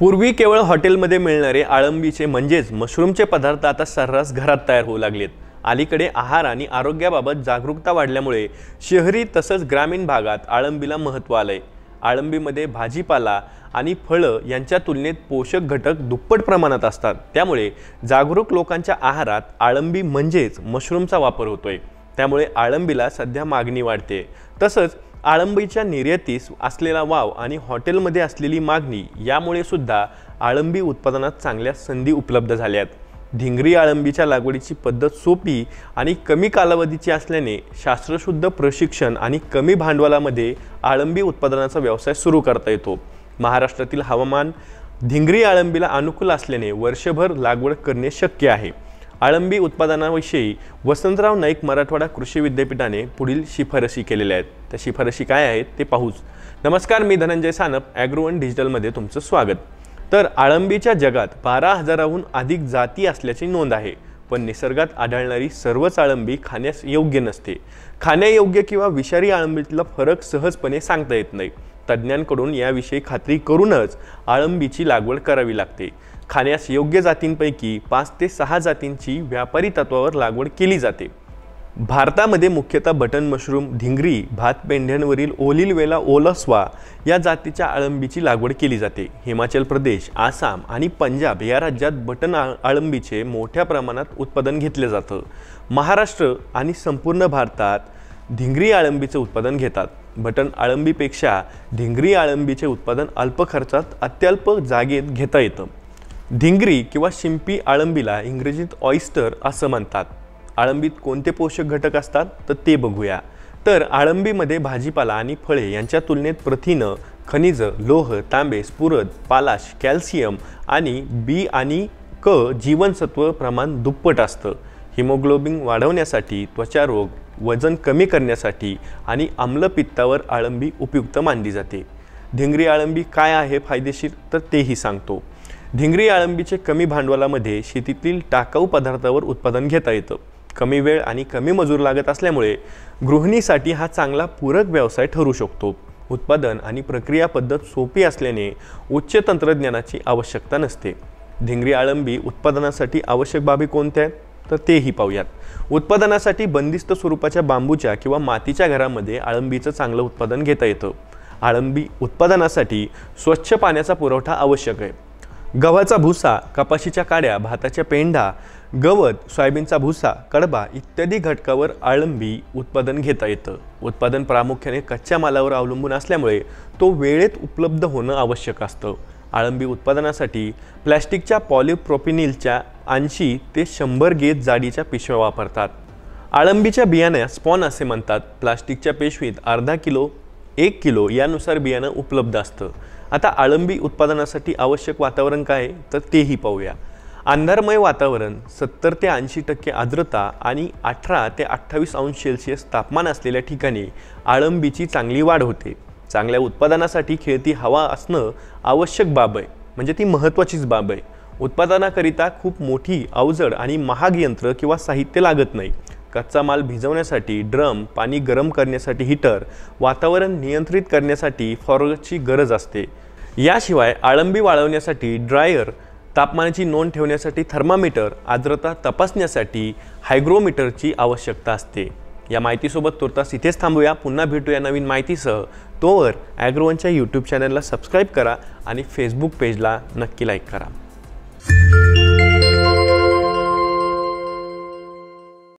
पूर्वी केवळ हॉटेलमध्ये मिळणारे आळंबीचे म्हणजेच मशरूमचे पदार्थ आता सर्रास घरात तयार होऊ लागलेत अलीकडे आहार आणि आरोग्याबाबत जागरूकता वाढल्यामुळे शहरी तसंच ग्रामीण भागात आळंबीला महत्त्व आलं आहे आळंबीमध्ये भाजीपाला आणि फळं यांच्या तुलनेत पोषक घटक दुप्पट प्रमाणात असतात त्यामुळे जागरूक लोकांच्या आहारात आळंबी म्हणजेच मशरूमचा वापर होतोय त्यामुळे आळंबीला सध्या मागणी वाढते तसंच आळंबीच्या निर्यातीस असलेला वाव आणि हॉटेलमध्ये असलेली मागणी यामुळे सुद्धा आळंबी उत्पादनात चांगल्या संधी उपलब्ध झाल्यात ढिंगरी आळंबीच्या लागवडीची पद्धत सोपी आणि कमी कालावधीची असल्याने शास्त्रशुद्ध प्रशिक्षण आणि कमी भांडवलामध्ये आळंबी उत्पादनाचा व्यवसाय सुरू करता येतो महाराष्ट्रातील हवामान ढिंगरी आळंबीला अनुकूल असल्याने वर्षभर लागवड करणे शक्य आहे आळंबी उत्पादनाविषयी वसंतराव नाईक मराठवाडा कृषी विद्यापीठाने पुढील शिफारशी केलेल्या आहेत त्या शिफारशी काय आहेत ते पाहूच नमस्कार मी धनंजय सानप ॲग्रो अँड डिजिटलमध्ये तुमचं स्वागत तर आळंबीच्या जगात बारा हजाराहून अधिक जाती असल्याची नोंद आहे पण निसर्गात आढळणारी सर्वच आळंबी खाण्यास योग्य नसते खाण्यायोग्य किंवा विषारी आळंबीतला फरक सहजपणे सांगता येत नाही तज्ज्ञांकडून याविषयी खात्री करूनच आळंबीची लागवड करावी लागते खाण्यास योग्य जातींपैकी पाच ते सहा जातींची व्यापारी तत्वावर लागवड केली जाते भारतामध्ये मुख्यतः बटन मशरूम ढिंगरी भात पेंढ्यांवरील ओलिलवेला ओलस्वा या जातीच्या आळंबीची लागवड केली जाते हिमाचल प्रदेश आसाम आणि पंजाब या राज्यात बटन आळंबीचे मोठ्या प्रमाणात उत्पादन घेतले जातं महाराष्ट्र आणि संपूर्ण भारतात ढिंगरी आळंबीचे उत्पादन घेतात बटन आळंबीपेक्षा ढिंगरी आळंबीचे उत्पादन अल्प खर्चात अत्यल्प जागेत घेता येतं धिंगरी किंवा शिंपी आळंबीला इंग्रजीत ऑइस्टर असं म्हणतात आळंबीत कोणते पोषक घटक असतात तर ते बघूया तर आळंबीमध्ये भाजीपाला आणि फळे यांच्या तुलनेत प्रथिनं खनिजं लोह तांबे स्फुरद पालाश कॅल्शियम आणि बी आणि क जीवनसत्व प्रमाण दुप्पट असतं हिमोग्लोबिन वाढवण्यासाठी त्वचारोग वजन कमी करण्यासाठी आणि आम्लपित्तावर आळंबी उपयुक्त मानली जाते धिंगरी आळंबी काय आहे फायदेशीर तर तेही सांगतो ढिंगरी आळंबीचे कमी भांडवलामध्ये शेतीतील टाकाऊ पदार्थावर उत्पादन घेता येतं कमी वेळ आणि कमी मजूर लागत असल्यामुळे गृहिणीसाठी हा चांगला पूरक व्यवसाय ठरू शकतो उत्पादन आणि प्रक्रिया पद्धत सोपी असल्याने उच्च तंत्रज्ञानाची आवश्यकता नसते ढिंगरी आळंबी उत्पादनासाठी आवश्यक बाबी कोणत्या आहेत तर तेही पाहूयात उत्पादनासाठी बंदिस्त स्वरूपाच्या बांबूच्या किंवा मातीच्या घरामध्ये आळंबीचं चांगलं उत्पादन घेता येतं आळंबी उत्पादनासाठी स्वच्छ पाण्याचा पुरवठा आवश्यक आहे गव्हाचा भुसा कपाशीच्या काड्या भाताच्या पेंढा गवत सोयाबीनचा भुसा कडबा इत्यादी घटकावर आळंबी उत्पादन घेता येतं उत्पादन प्रामुख्याने कच्च्या मालावर अवलंबून असल्यामुळे तो वेळेत उपलब्ध होणं आवश्यक असतं आळंबी उत्पादनासाठी प्लॅस्टिकच्या पॉलिप्रोपिनिलच्या ऐंशी ते शंभर गेज जाडीच्या पिशव्या वापरतात आळंबीच्या बियाण्या स्पॉन असे म्हणतात प्लास्टिकच्या पेशवीत अर्धा किलो एक किलो यानुसार बियाणं उपलब्ध असतं आता आळंबी उत्पादनासाठी आवश्यक वातावरण काय तर तेही पाहूया अंधारमय वातावरण सत्तर ते ऐंशी टक्के आर्द्रता आणि अठरा ते अठ्ठावीस अंश सेल्सिअस तापमान असलेल्या ठिकाणी आळंबीची चांगली वाढ होते चांगल्या उत्पादनासाठी खेळती हवा असणं आवश्यक बाब आहे म्हणजे ती महत्त्वाचीच बाब आहे उत्पादनाकरिता खूप मोठी अवजड आणि महाग यंत्र किंवा साहित्य लागत नाही कच्चा माल भिजवण्यासाठी ड्रम पाणी गरम करण्यासाठी हीटर वातावरण नियंत्रित करण्यासाठी फॉरची गरज असते याशिवाय आळंबी वाळवण्यासाठी ड्रायर तापमानाची नोंद ठेवण्यासाठी थर्मामीटर आर्द्रता तपासण्यासाठी हायग्रोमीटरची आवश्यकता असते या माहितीसोबत तुर्तास इथेच थांबूया पुन्हा भेटूया नवीन माहितीसह तोवर ॲग्रोवनच्या यूट्यूब चॅनलला सबस्क्राईब करा आणि फेसबुक पेजला नक्की लाईक करा